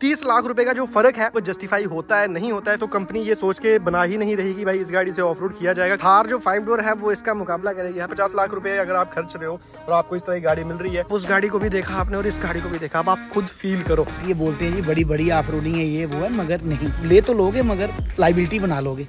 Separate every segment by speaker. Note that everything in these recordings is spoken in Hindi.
Speaker 1: तीस लाख रुपए का जो फर्क है वो जस्टिफाई होता है नहीं होता है तो कंपनी ये सोच के बना ही नहीं रहेगी भाई इस गाड़ी से ऑफ रोड किया जाएगा थार जो फाइव डोर है वो इसका मुकाबला करेगी हाँ, पचास लाख रुपए अगर आप खर्च रहे हो और
Speaker 2: आपको इस तरह की गाड़ी मिल रही है उस गाड़ी को भी देखा आपने और इस गाड़ी को भी देखा अब आप खुद फील करो ये बोलते हैं ये बड़ी बड़ी ऑफ है ये वो है मगर नहीं ले तो लोगे मगर लाइबिलिटी बना लोगे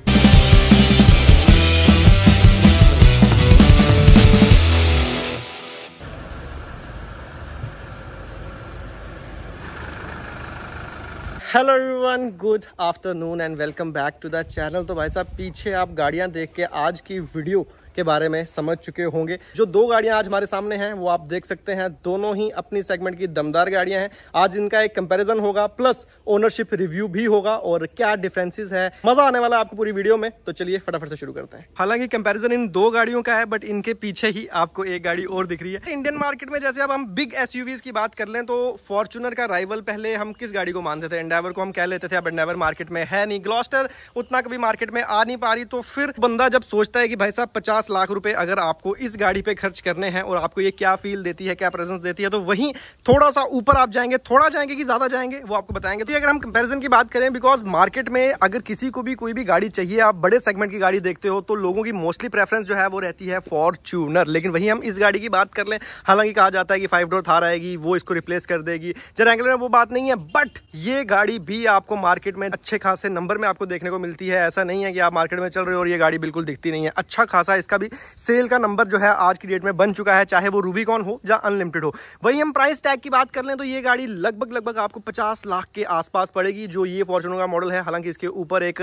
Speaker 1: hello everyone good afternoon and welcome back to the channel तो भाई साहब पीछे आप गाड़ियां देख के आज की वीडियो के बारे में समझ चुके होंगे जो दो गाड़ियां आज हमारे सामने हैं वो आप देख सकते हैं दोनों ही अपनी सेगमेंट की दमदार गाड़ियां हैं आज इनका एक कंपैरिजन होगा प्लस ओनरशिप रिव्यू भी होगा और क्या डिफरेंसेस है मजा आने वाला आपको पूरी वीडियो में तो चलिए फटाफट से शुरू करते हैं हालांकि कंपेरिजन इन दो गाड़ियों का है बट इनके पीछे ही आपको एक गाड़ी और दिख रही है इंडियन मार्केट में जैसे अब हम बिग एस की बात कर ले तो फॉर्चुनर का राइवल पहले हम किस गाड़ी को मानते थे एंडेवर को हम कह लेते थे अब एंडेवर मार्केट में है नहीं ग्लॉस्टर उतना कभी मार्केट में आ नहीं पा रही तो फिर बंदा जब सोचता है कि भाई साहब पचास दस लाख रुपए अगर आपको इस गाड़ी पे खर्च करने हैं और आपको ये क्या फील देती है क्या प्रेजेंस देती है तो वहीं थोड़ा सा ऊपर आप जाएंगे थोड़ा जाएंगे कि ज़्यादा जाएंगे वो आपको बताएंगे तो अगर हम कंपेरिजन की बात करें बिकॉज मार्केट में अगर किसी को भी कोई भी गाड़ी चाहिए आप बड़े सेगमेंट की गाड़ी देखते हो तो लोगों की मोस्टली प्रेफरेंस जो है वो रहती है फॉर्चूनर लेकिन वहीं हम इस गाड़ी की बात कर लें हालांकि कहा जाता है कि फाइव डोर थार आएगी वो इसको रिप्लेस कर देगी जरा एंगल में वो बात नहीं है बट ये गाड़ी भी आपको मार्केट में अच्छे खासे नंबर में आपको देखने को मिलती है ऐसा नहीं है कि आप मार्केट में चल रहे हो और ये गाड़ी बिल्कुल दिखती नहीं है अच्छा खासा इस इसका भी सेल का नंबर जो है आज की डेट में बन चुका है चाहे वो रूबीकॉन हो या अनलिमिटेड हो वही हम प्राइस टैग की बात कर लें तो ये गाड़ी लगभग लगभग आपको पचास लाख के आसपास पड़ेगी जो ये फॉर्चुनर का मॉडल है हालांकि इसके ऊपर एक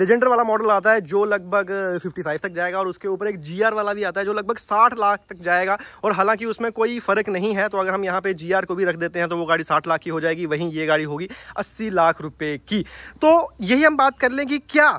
Speaker 1: लेजेंडर वाला मॉडल आता है जो लगभग फिफ्टी तक जाएगा और उसके ऊपर एक जी वाला भी आता है जो लगभग साठ लाख तक जाएगा और हालांकि उसमें कोई फ़र्क नहीं है तो अगर हम यहाँ पे जी को भी रख देते हैं तो वो गाड़ी साठ लाख की हो जाएगी वहीं ये गाड़ी होगी अस्सी लाख रुपए की तो यही हम बात कर लें कि क्या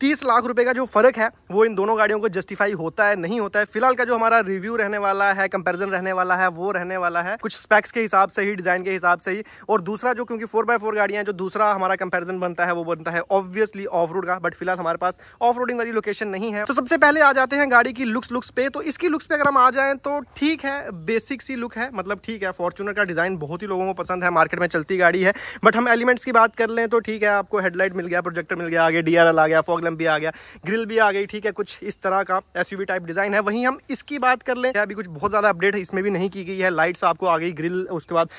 Speaker 1: तीस लाख रुपए का जो फ़र्क है वो इन दोनों गाड़ियों को जस्टिफाई होता है नहीं होता है फिलहाल का जो हमारा रिव्यू रहने वाला है कंपेरिजन रहने वाला है वो रहने वाला है कुछ स्पेक्स के हिसाब से ही डिज़ाइन के हिसाब से ही और दूसरा जो क्योंकि फोर बाय फोर गाड़ियाँ जो दूसरा हमारा कंपेरिजन बनता है वो बनता है ऑब्वियसली ऑफ रोड का बट फिलहाल हमारे पास ऑफ रोडिंग वाली लोकेशन नहीं है तो सबसे पहले आ जाते हैं गाड़ी की लुक्स लुक्स पे तो इसकी लुक्स पे अगर हम आ जाए तो ठीक है बेसिक सी लुक है मतलब ठीक है फॉर्चुनर का डिज़ाइन बहुत ही लोगों को पसंद है मार्केट में चलती गाड़ी है बट हम एलिमेंट्स की बात कर लें तो ठीक है आपको हेडलाइट मिल गया प्रोजेक्टर मिल गया आगे डी आ गया फॉग वैगन भी आ गया ग्रिल भी आ गई ठीक है कुछ इस तरह का एस टाइप डिज़ाइन है वहीं हम इसकी बात कर लें अभी कुछ बहुत ज़्यादा अपडेट है इसमें भी नहीं की गई है लाइट्स आपको आ गई ग्रिल उसके बाद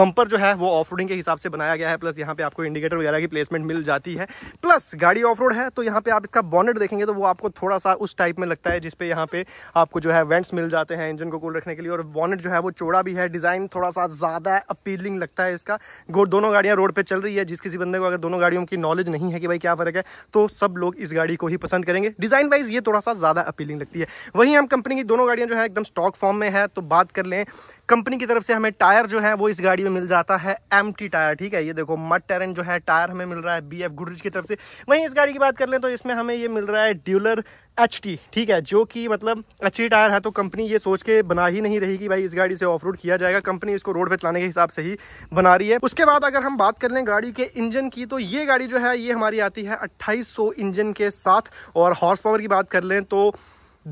Speaker 1: बंपर जो है वो ऑफ के हिसाब से बनाया गया है प्लस यहाँ पे आपको इंडिकेटर वगैरह की प्लेसमेंट मिल जाती है प्लस गाड़ी ऑफ है तो यहाँ पे आप इसका बॉनेट देखेंगे तो वो आपको थोड़ा सा उस टाइप में लगता है जिसपे यहाँ पे आपको जो है वेंट्स मिल जाते हैं इंजन को कूल रखने के लिए और बॉनेट जो है वो चौड़ा भी है डिज़ाइन थोड़ा सा ज़्यादा अपीलिंग लगता है इसका दोनों गाड़ियां रोड पे चल रही है जिस किसी बंदे को अगर दोनों गाड़ियों की नॉलेज नहीं है कि भाई क्या फ़र्क है तो सब लोग इस गाड़ी को ही पसंद करेंगे डिज़ाइन वाइज ये थोड़ा सा ज़्यादा अपीलिंग लगती है वहीं हम कंपनी की दोनों गाड़ियां जो है एकदम स्टॉक फॉर्म में है तो बात कर लें कंपनी की तरफ से हमें टायर जो है वो इस गाड़ी में मिल जाता है एम टायर ठीक है ये देखो मट टेरेंट जो है टायर हमें मिल रहा है बी एफ की तरफ से वहीं इस गाड़ी की बात कर लें तो इसमें हमें ये मिल रहा है ड्यूलर एच टी ठीक है जो कि मतलब अच्छी टायर है तो कंपनी ये सोच के बना ही नहीं रही कि भाई इस गाड़ी से ऑफ रोड किया जाएगा कंपनी इसको रोड पे चलाने के हिसाब से ही बना रही है उसके बाद अगर हम बात कर लें गाड़ी के इंजन की तो ये गाड़ी जो है ये हमारी आती है 2800 इंजन के साथ और हॉर्स पावर की बात कर लें तो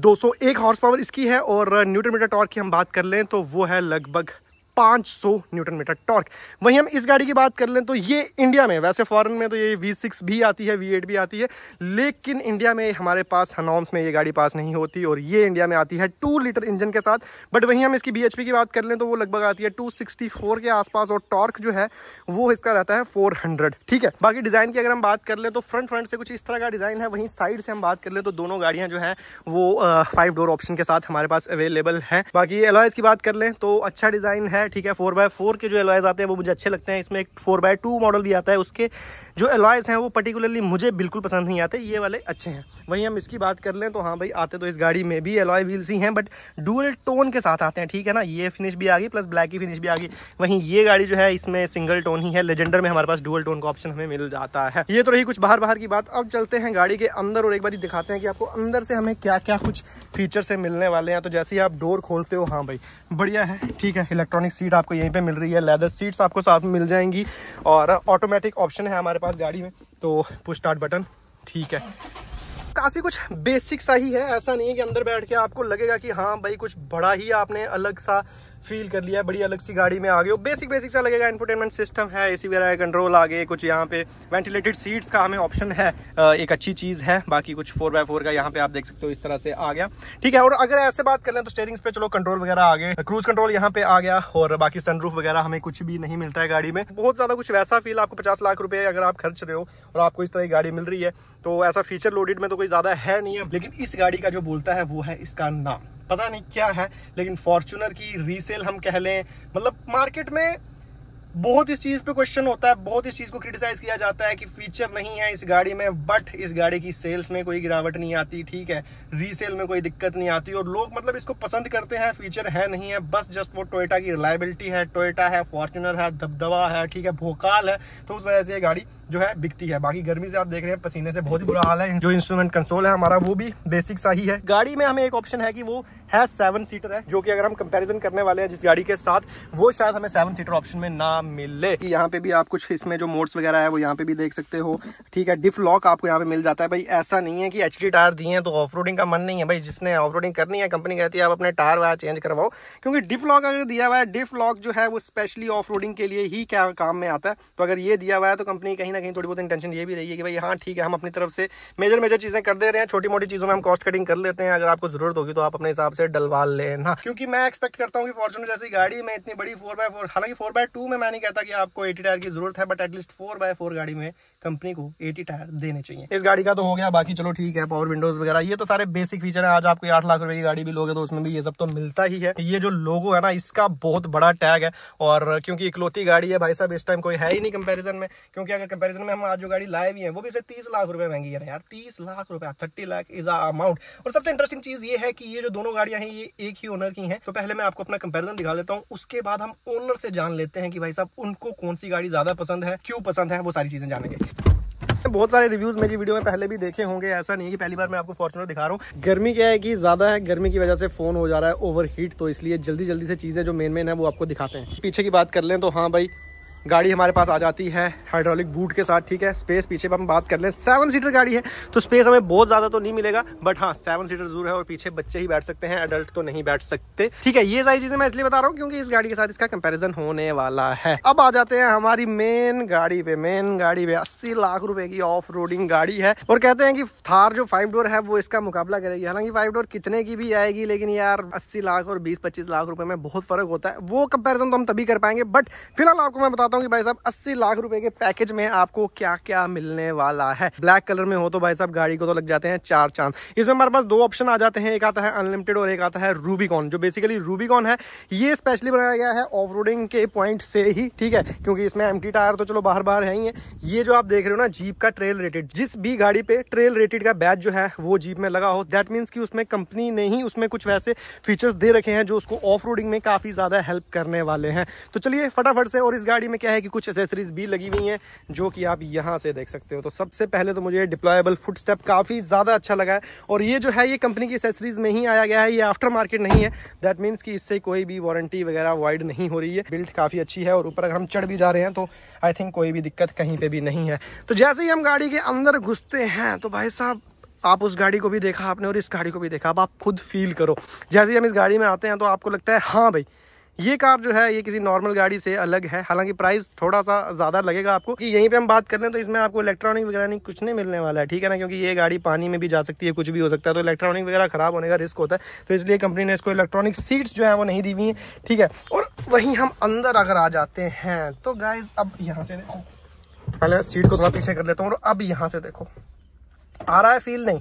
Speaker 1: 201 हॉर्स पावर इसकी है और न्यूटन मीटर टॉर्क की हम बात कर लें तो वो है लगभग सौ न्यूटन मीटर टॉर्क वहीं हम इस गाड़ी की बात कर लें तो ये इंडिया में वैसे फॉरेन में तो ये V6 भी आती है V8 भी आती है लेकिन इंडिया में हमारे पास हनॉम्स में ये गाड़ी पास नहीं होती और ये इंडिया में आती है टू लीटर इंजन के साथ बट वहीं हम इसकी बी की बात कर लें तो वो लगभग आती है टू के आसपास और टॉर्क जो है वो इसका रहता है फोर ठीक है बाकी डिज़ाइन की अगर हम बात कर लें तो फ्रंट फ्रंट से कुछ इस तरह का डिज़ाइन है वहीं साइड से हम बात कर लें तो दोनों गाड़ियाँ जो है वो फाइव डोर ऑप्शन के साथ हमारे पास अवेलेबल है बाकी एलॉयज़ की बात कर लें तो अच्छा डिज़ाइन है है ठीक है फोर बाय फोर के जो एलॉयज आते हैं वो मुझे अच्छे लगते हैं इसमें एक फोर बाय टू मॉडल भी आता है उसके जो एलॉयस हैं वो पर्टिकुलरली मुझे बिल्कुल पसंद नहीं आते ये वाले अच्छे हैं वहीं हम इसकी बात कर लें तो हाँ भाई आते तो इस गाड़ी में भी एलॉय व्हील्स ही हैं बट डुअल टोन के साथ आते हैं ठीक है ना ये फिनिश भी आ गई प्लस ब्लैक की फिनिश भी आ गई वहीं ये गाड़ी जो है इसमें सिंगल टोन ही है लेजेंडर में हमारे पास डुअल टोन का ऑप्शन हमें मिल जाता है ये तो रही कुछ बाहर बाहर की बात अब चलते हैं गाड़ी के अंदर और एक बार दिखाते हैं कि आपको अंदर से हमें क्या क्या कुछ फीचर से मिलने वाले हैं तो जैसे ही आप डोर खोलते हो हाँ भाई बढ़िया है ठीक है इलेक्ट्रॉनिक सीट आपको यहीं पर मिल रही है लेदर सीट्स आपको साथ में मिल जाएंगी और ऑटोमेटिक ऑप्शन है हमारे पास पास गाड़ी में तो पुश स्टार्ट बटन ठीक है काफ़ी कुछ बेसिक सा ही है ऐसा नहीं है कि अंदर बैठ के आपको लगेगा कि हाँ भाई कुछ बड़ा ही आपने अलग सा फील कर लिया बड़ी अलग सी गाड़ी में आ गए हो बेसिक बेसिक सा लगेगा इन्फोटेनमेंट सिस्टम है ए सी वगैरह कंट्रोल आ गए कुछ यहाँ पे वेंटिलेटेड सीट्स का हमें ऑप्शन है एक अच्छी चीज़ है बाकी कुछ फोर बाय फोर का यहाँ पे आप देख सकते हो इस तरह से आ गया ठीक है और अगर ऐसे बात कर लें तो स्टेयरिंग्स पे चलो कंट्रोल वगैरह आ गए क्रूज कंट्रोल यहाँ पे आ गया और बाकी सनरूफ वगैरह हमें कुछ भी नहीं मिलता है गाड़ी में बहुत ज़्यादा कुछ वैसा फील आपको पचास लाख रुपये अगर आप खर्च रहे हो और आपको इस तरह की गाड़ी मिल रही है तो ऐसा फीचर लोडेड में तो कोई ज़्यादा है नहीं है लेकिन इस गाड़ी का जो बोलता है वो है इसका नाम पता नहीं क्या है लेकिन फॉर्चुनर की रीसेल हम कह लें मतलब मार्केट में बहुत इस चीज़ पे क्वेश्चन होता है बहुत इस चीज़ को क्रिटिसाइज किया जाता है कि फीचर नहीं है इस गाड़ी में बट इस गाड़ी की सेल्स में कोई गिरावट नहीं आती ठीक है रीसेल में कोई दिक्कत नहीं आती और लोग मतलब इसको पसंद करते हैं फीचर है नहीं है बस जस्ट वो टोयोटा की रिलायबिलिटी है टोयोटा है फॉर्चुनर है दबदबा है ठीक है भोकाल है तो उस वजह से ये गाड़ी जो है बिकती है बाकी गर्मी से आप देख रहे हैं पसीने से बहुत ही बुरा हाल है जो इंस्ट्रूमेंट कंसोल है हमारा वो भी बेसिक सा ही है गाड़ी में हमें एक ऑप्शन है कि वो है सेवन सीटर है जो कि अगर हम कंपैरिजन करने वाले हैं जिस गाड़ी के साथ वो शायद हमें सेवन सीटर ऑप्शन में ना मिले यहाँ पे भी आप कुछ इसमें जो मोड्स वगैरह है वो यहाँ पे भी देख सकते हो ठीक है डिफ लॉक आपको यहाँ पे मिल जाता है भाई ऐसा नहीं है कि एच टायर दिए हैं तो ऑफ का मन नहीं है भाई जिसने ऑफ करनी है कंपनी कहती है आप अपने टायर वायर चेंज करवाओ क्योंकि डिफ लॉक अगर दिया हुआ है डिफ लॉक जो है वो स्पेशली ऑफ के लिए ही क्या काम में आता है तो अगर ये दिया हुआ है तो कंपनी कहीं ना कहीं थोड़ी बहुत इंटेंशन ये भी रही है कि भाई हाँ ठीक है हम अपनी तरफ से मेजर मेजर चीज़ें कर दे रहे हैं छोटी मोटी चीज़ों में हम कॉस्ट कटिंग कर लेते हैं अगर आपको जरूरत होगी तो आप अपने हिसाब से डलवा लेना हाँ। क्योंकि मैं एक्सपेक्ट करता हूँ कि फॉर्चुनर जैसी गाड़ी में इतनी बड़ी फोर बाय फोर हालांकि फोर बाय टू में मैं नहीं कहता कि आपको एटी टायर की जरूरत है but at least four by four गाड़ी में कंपनी को एटी टायर देने चाहिए इस गाड़ी का तो हो गया बाकी चलो ठीक है पावर विंडोज वगैरह ये तो सारे बेसिक फीचर है आज आपको आठ लाख रुपए की गाड़ी भी लोगे तो उसमें भी ये सब तो मिलता ही है ये जो लोगो है ना इसका बहुत बड़ा टैग है और क्योंकि इकलौती गाड़ी है भाई साहब इस टाइम कोई है ही नहीं कंपेरिजन में क्योंकि अगर कंपैरिजन में हम आज जो गाड़ी लाए भी हैं वो भी इसे तीस लाख रुपए महंगी है यार तीस लाख रुपए थर्टी लाख इज अमाउंट और सबसे इंटरेस्टिंग चीज ये है कि ये जो दोनों गाड़ियां हैं ये एक ही ओनर की हैं तो पहले मैं आपको अपना कंपेरिजन दिखा लेता हूँ उसके बाद हम ओनर से जान लेते हैं कि भाई साहब उनको कौन सी गाड़ी ज्यादा पसंद है क्यों पसंद है वो सारी चीजें जानेंगे बहुत सारे रिव्यूज मेरी वीडियो में पहले भी देखे होंगे ऐसा नहीं कि पहली बार मैं आपको फॉर्चुनर दिखा रहा हूँ गर्मी क्या है कि ज्यादा है गर्मी की वजह से फोन हो जा रहा है ओवरहीट तो इसलिए जल्दी जल्दी से चीजें जो मेन मेन है वो आपको दिखाते हैं पीछे की बात कर लें तो हाँ भाई गाड़ी हमारे पास आ जाती है हाइड्रोलिक बूट के साथ ठीक है स्पेस पीछे पर हम बात कर लें सेवन सीटर गाड़ी है तो स्पेस हमें बहुत ज़्यादा तो नहीं मिलेगा बट हाँ सेवन सीटर जरूर है और पीछे बच्चे ही बैठ सकते हैं एडल्ट तो नहीं बैठ सकते ठीक है ये सारी चीज़ें मैं इसलिए बता रहा हूँ क्योंकि इस गाड़ी के साथ इसका कंपेरिजन होने वाला है अब आ जाते हैं हमारी मेन गाड़ी पे मेन गाड़ी पे अस्सी लाख रुपए की ऑफ रोडिंग गाड़ी है और कहते हैं कि थार जो फाइव डोर है वो इसका मुकाबला करेगी हालांकि फाइव डोर कितने की भी आएगी लेकिन यार अस्सी लाख और बीस पच्चीस लाख रुपए में बहुत फर्क होता है वो कंपेरिजन तो हम तभी कर पाएंगे बट फिलहाल आपको मैं बताता बताऊँ कि भाई साहब अस्सी लाख रुपए के पैकेज में आपको क्या क्या मिलने वाला है ब्लैक कलर में हो तो भाई साहब गाड़ी को तो लग जाते हैं चार चांद इसमें हमारे पास दो ऑप्शन आ जाते हैं एक आता है अनलिमिटेड और एक आता है रूबीकॉन जो बेसिकली रूबीकॉन है ये स्पेशली बनाया गया है ऑफ के पॉइंट से ही ठीक है क्योंकि इसमें एम टायर तो चलो बाहर बाहर है ही है ये जो आप देख रहे हो ना जीप का ट्रेल रेटेड जिस भी गाड़ी पे ट्रेल रेटेड का बैच जो है वो जीप में लगा हो दैट मीन्स की उसमें कंपनी ने ही उसमें कुछ वैसे फीचर्स दे रखे हैं जो उसको ऑफ में काफ़ी ज़्यादा हेल्प करने वाले हैं तो चलिए फटाफट से और इस गाड़ी में क्या है कि कुछ एसेसरीज भी लगी हुई हैं जो कि आप यहाँ से देख सकते हो तो सबसे पहले तो मुझे डिप्लॉयबल फुट स्टेप काफ़ी ज़्यादा अच्छा लगा है और ये जो है ये कंपनी की एसेसरीज में ही आया गया है ये आफ्टर मार्केट नहीं है दैट मीन्स कि इससे कोई भी वारंटी वगैरह अवॉइड नहीं हो रही है बिल्ट काफ़ी अच्छी है और ऊपर अगर हम चढ़ भी जा रहे हैं तो आई थिंक कोई भी दिक्कत कहीं पर भी नहीं है तो जैसे ही हम गाड़ी के अंदर घुसते हैं तो भाई साहब आप उस गाड़ी को भी देखा आपने और इस गाड़ी को भी देखा अब आप खुद फील करो जैसे ही हम इस गाड़ी में आते हैं तो आपको लगता है हाँ भाई ये कार जो है ये किसी नॉर्मल गाड़ी से अलग है हालांकि प्राइस थोड़ा सा ज़्यादा लगेगा आपको कि यहीं पे हम बात कर रहे हैं तो इसमें आपको इलेक्ट्रॉनिक वगैरह नहीं कुछ नहीं मिलने वाला है ठीक है ना क्योंकि ये गाड़ी पानी में भी जा सकती है कुछ भी हो सकता है तो इलेक्ट्रॉनिक वगैरह ख़राब होने का रिस्क होता है तो इसलिए कंपनी ने इसको इलेक्ट्रॉनिक सीट्स जो है वो नहीं दी हुई है ठीक है और वहीं हम अंदर अगर आ जाते हैं तो गाइज अब यहाँ से देखो पहले सीट को थोड़ा पीछे कर लेता हूँ और अब यहाँ से देखो आ रहा है फील नहीं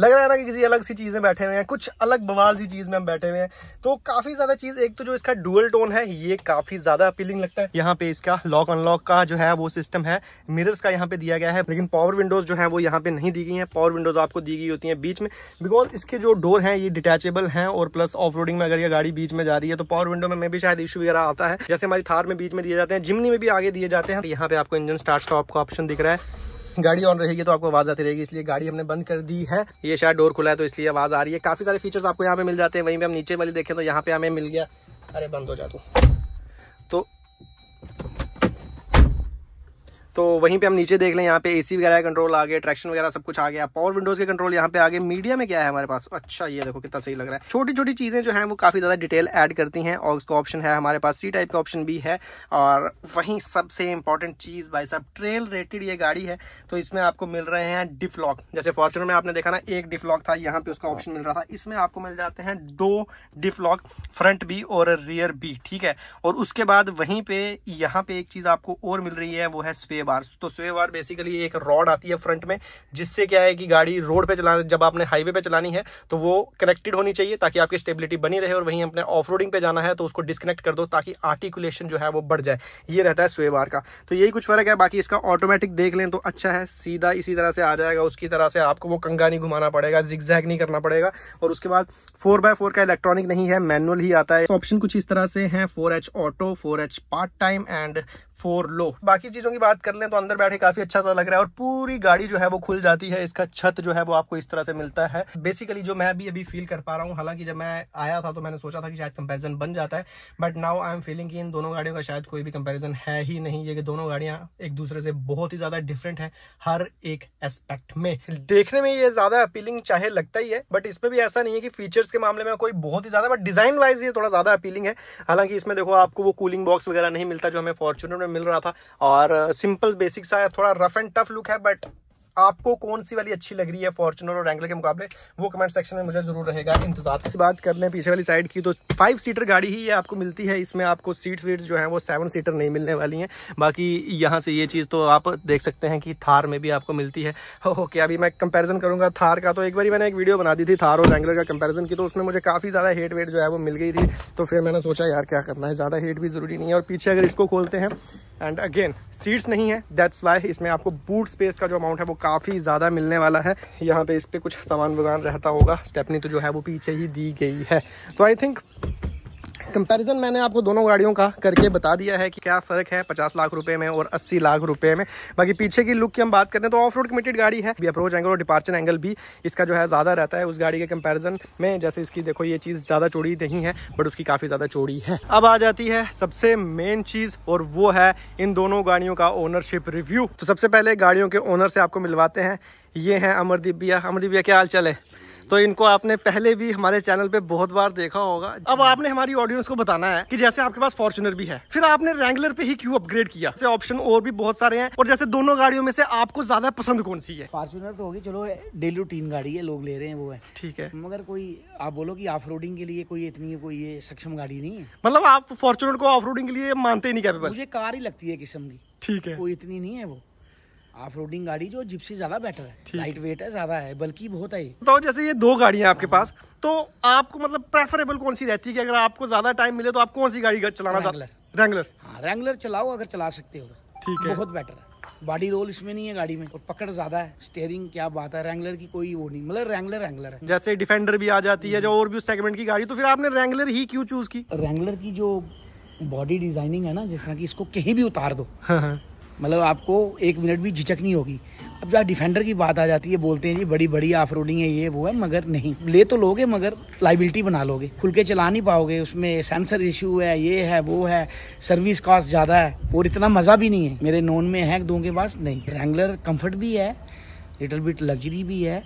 Speaker 1: लग रहा है ना कि किसी अलग सी चीज़ में बैठे हुए हैं कुछ अलग बवाल सी चीज़ में हम बैठे हुए हैं तो काफ़ी ज़्यादा चीज़ एक तो जो इसका डुअल टोन है ये काफ़ी ज़्यादा अपीलिंग लगता है यहाँ पे इसका लॉक अनलॉक का जो है वो सिस्टम है मिरर्स का यहाँ पे दिया गया है लेकिन पावर विंडोज़ जो है वो यहाँ पे नहीं दी गई है पावर विंडोज़ आपको दी गई होती है बीच में बिकॉज इसके जो डोर है ये डिटेचेबल है और प्लस ऑफ में अगर ये गाड़ी बीच में जा रही है तो पावर विंडो में, में भी शायद इशू वगैरह आता है जैसे हमारी थार में बीच में दिए जाते हैं जिमनी में भी आगे दिए जाते हैं यहाँ पे आपको इंजन स्टार्ट स्टॉप का ऑप्शन दिख रहा है गाड़ी ऑन रहेगी तो आपको आवाज़ आती रहेगी इसलिए गाड़ी हमने बंद कर दी है ये शायद डोर खुला है तो इसलिए आवाज़ आ रही है काफ़ी सारे फीचर्स आपको यहाँ पे मिल जाते हैं वहीं पे हम नीचे वाली देखें तो यहाँ पे हमें मिल गया अरे बंद हो जा तो तो वहीं पे हम नीचे देख लें यहाँ पे एसी वगैरह कंट्रोल आ गया ट्रैक्शन वगैरह सब कुछ आ गया पावर विंडोज के कंट्रोल यहाँ पे आ गए मीडिया में क्या है हमारे पास अच्छा ये देखो कितना सही लग रहा है छोटी छोटी चीज़ें जो हैं वो काफ़ी ज़्यादा डिटेल ऐड करती हैं और उसका ऑप्शन है हमारे पास सी टाइप का ऑप्शन भी है और वहीं सबसे इंपॉर्टेंट चीज़ भाई साहब ट्रेल रेटेड ये गाड़ी है तो इसमें आपको मिल रहे हैं डिफलॉक जैसे फॉर्चुनर में आपने देखा ना एक डिफलॉक था यहाँ पे उसका ऑप्शन मिल रहा था इसमें आपको मिल जाते हैं दो डिफलॉक फ्रंट भी और रियर भी ठीक है और उसके बाद वहीं पे यहाँ पे एक चीज़ आपको और मिल रही है वो है स्वेव तो बार तो स्वे बार बेसिकली एक रॉड आती है फ्रंट में जिससे क्या है कि गाड़ी रोड पे चलाना जब आपने हाईवे पे चलानी है तो वो कनेक्टेड होनी चाहिए ताकि आपकी स्टेबिलिटी बनी रहे और वहीं अपने ऑफ रोडिंग पे जाना है तो उसको डिस्कनेक्ट कर दो ताकि आर्टिकुलेशन जो है वो बढ़ जाए ये रहता है स्वे बार का तो यही कुछ फर्क है बाकी इसका ऑटोमेटिक देख लें तो अच्छा है सीधा इसी तरह से आ जाएगा उसकी तरह से आपको वो कंगा नहीं घुमाना पड़ेगा जिग नहीं करना पड़ेगा और उसके बाद फोर बाय फोर का इलेक्ट्रॉनिक नहीं है मैनुअल ही आता है ऑप्शन कुछ इस तरह से है four H auto four H part time and four low बाकी चीज़ों की बात कर लें तो अंदर बैठे काफ़ी अच्छा सा लग रहा है और पूरी गाड़ी जो है वो खुल जाती है इसका छत जो है वो आपको इस तरह से मिलता है बेसिकली जो मैं भी अभी फील कर पा रहा हूँ हालांकि जब मैं आया था तो मैंने सोचा था कि शायद कंपेरिजन बन जाता है but now I am feeling कि इन दोनों गाड़ियों का शायद कोई भी कंपेरिजन है ही नहीं ये कि दोनों गाड़िया एक दूसरे से बहुत ही ज़्यादा डिफरेंट है हर एक एस्पेक्ट में देखने में ये ज़्यादा अपीलिंग चाहे लगता ही है बट इसमें भी ऐसा नहीं है कि फीचर्स के मामले में कोई बहुत ही ज़्यादा बट डिज़ाइन वाइज ये थोड़ा ज़्यादा अपीलिंग है हालांकि इसमें देखो आपको वो कूलिंग बॉक्स वगैरह नहीं मिलता जो हमें फॉर्चुनर में मिल रहा था और सिंपल बेसिक सा थोड़ा रफ एंड टफ लुक है बट आपको कौन सी वाली अच्छी लग रही है फॉर्चुनर और एंगल के मुकाबले वो कमेंट सेक्शन में मुझे जरूर रहेगा इंतजार की बात कर लें पीछे वाली साइड की तो फाइव सीटर गाड़ी ही ये आपको मिलती है इसमें आपको सीट वीट्स जो है वो सेवन सीटर नहीं मिलने वाली हैं बाकी यहाँ से ये चीज़ तो आप देख सकते हैं कि थार में भी आपको मिलती है ओके अभी मैं कंपेरिजन करूँगा थार का तो एक बार मैंने एक वीडियो बना दी थी थार और एंगलर का कंपेरिजन की तो उसमें मुझे काफ़ी ज़्यादा हेट वेट जो है वो मिल गई थी तो फिर मैंने सोचा यार क्या करना है ज़्यादा हेट भी ज़रूरी नहीं है और पीछे अगर इसको खोलते हैं एंड अगेन सीट्स नहीं है दैट्स वाई इसमें आपको बूट स्पेस का जो अमाउंट है वो काफ़ी ज़्यादा मिलने वाला है यहाँ पे इस पर कुछ सामान वगान रहता होगा स्टेपनी तो जो है वो पीछे ही दी गई है तो आई थिंक कंपैरिजन मैंने आपको दोनों गाड़ियों का करके बता दिया है कि क्या फ़र्क है पचास लाख रुपए में और अस्सी लाख रुपए में बाकी पीछे की लुक की हम बात करें तो ऑफ रोड कमिटेड गाड़ी है भी अप्रोच एंगल और डिपार्चर एंगल भी इसका जो है ज़्यादा रहता है उस गाड़ी के कंपेरिजन में जैसे इसकी देखो ये चीज़ ज़्यादा चौड़ी नहीं है बट उसकी काफ़ी ज़्यादा चौड़ी है अब आ जाती है सबसे मेन चीज़ और वो है इन दोनों गाड़ियों का ओनरशिप रिव्यू तो सबसे पहले गाड़ियों के ओनर से आपको मिलवाते हैं ये हैं अमरदीप भैया अमरदीप भैया क्या हाल चाल है तो इनको आपने पहले भी हमारे चैनल पे बहुत बार देखा होगा अब आपने हमारी ऑडियंस को बताना है कि जैसे आपके पास फॉर्चुनर भी है फिर आपने रेंगुलर पे ही क्यों अपग्रेड किया जैसे ऑप्शन और भी बहुत सारे हैं और जैसे
Speaker 2: दोनों गाड़ियों में से आपको ज्यादा पसंद कौन सी है फॉर्चुनर तो होगी चलो डेली रूटीन गाड़ी है लोग ले रहे हैं वो है ठीक है मगर कोई आप बोलो की ऑफ के लिए कोई इतनी कोई ये सक्षम गाड़ी नहीं है मतलब
Speaker 1: आप फॉर्चुनर को ऑफ के लिए मानते ही नहीं कैपेबल मुझे
Speaker 2: कार ही लगती है किस्म की ठीक है कोई इतनी नहीं है वो ऑफ रोडिंग गाड़ी जो जिप्सी ज्यादा बेटर है लाइट वेट है ज्यादा है बल्कि बहुत है तो जैसे
Speaker 1: ये दो गाड़ियां आपके हाँ। पास तो आपको मतलब प्रेफरेबल कौन सी रहती है कि अगर आपको ज्यादा टाइम मिले तो आप कौन सी गाड़ी चलाना रैंगलर
Speaker 2: रैंगलर हाँ रैंगलर चलाओ अगर चला सकते हो ठीक है बहुत बेटर है बॉडी रोल इसमें नहीं है गाड़ी में और पकड़ ज्यादा है स्टेयरिंग क्या बात है रैंगलर की कोई वो नहीं मतलब रैंगलर रैंगलर है
Speaker 1: जैसे डिफेंडर भी आ जाती है जो और भी उस सेगमेंट की गाड़ी तो फिर आपने रैंगलर ही क्यों चूज
Speaker 2: की रैंगलर की जो बॉडी डिजाइनिंग है ना जिस तरह की इसको कहीं भी उतार दो हाँ, हाँ। मतलब आपको एक मिनट भी झिझक नहीं होगी अब जहाँ डिफेंडर की बात आ जाती है बोलते हैं जी बड़ी बड़ी ऑफ रोडिंग है ये वो है मगर नहीं ले तो लोगे मगर लाइबिलिटी बना लोगे खुल के चला नहीं पाओगे उसमें सेंसर इशू है ये है वो है सर्विस कॉस्ट ज़्यादा है और इतना मज़ा भी नहीं है मेरे नॉन में है दो के पास नहीं रेंगुलर कम्फर्ट भी है लिटल बिट लग्जरी भी है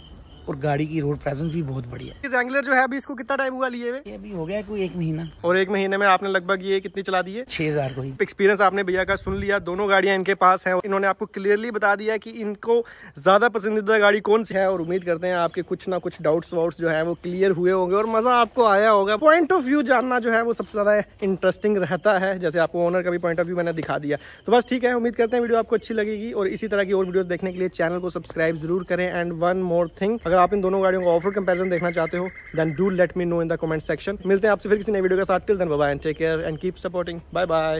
Speaker 2: और गाड़ी की रोड प्रेजेंस भी बहुत बढ़िया
Speaker 1: है जो है अभी इसको कितना टाइम हुआ लिए हुए अभी हो गया कोई एक महीना और एक महीने में आपने लगभग ये कितनी चला दी है छह हजार को एक्सपीरियंस आपने भैया का सुन लिया दोनों गाड़ियां इनके पास है इन्होंने आपको क्लियरली बता दिया की इनको ज्यादा पसंदीदा गाड़ी कौन सी है और उम्मीद करते हैं आपके कुछ ना कुछ डाउट्स वाउट्स जो है वो क्लियर हुए होंगे और मजा आपको आया होगा पॉइंट ऑफ व्यू जानना जो है वो सबसे ज्यादा इंटरेस्टिंग रहता है जैसे आपको ओनर का भी पॉइंट ऑफ व्यू मैंने दिखा दिया तो बस ठीक है उम्मीद करते हैं वीडियो आपको अच्छी लगेगी और इसी तरह की और वीडियो देखने के लिए चैनल को सब्सक्राइब जरूर करें एंड वन मोर थिंग अगर आप इन दोनों गाड़ियों का ऑफर कंपेरिजन देखना चाहते हो then do let me know in the comment section मिलते हैं आपसे फिर किसी नई वीडियो के साथ till then bye and take care and keep supporting bye bye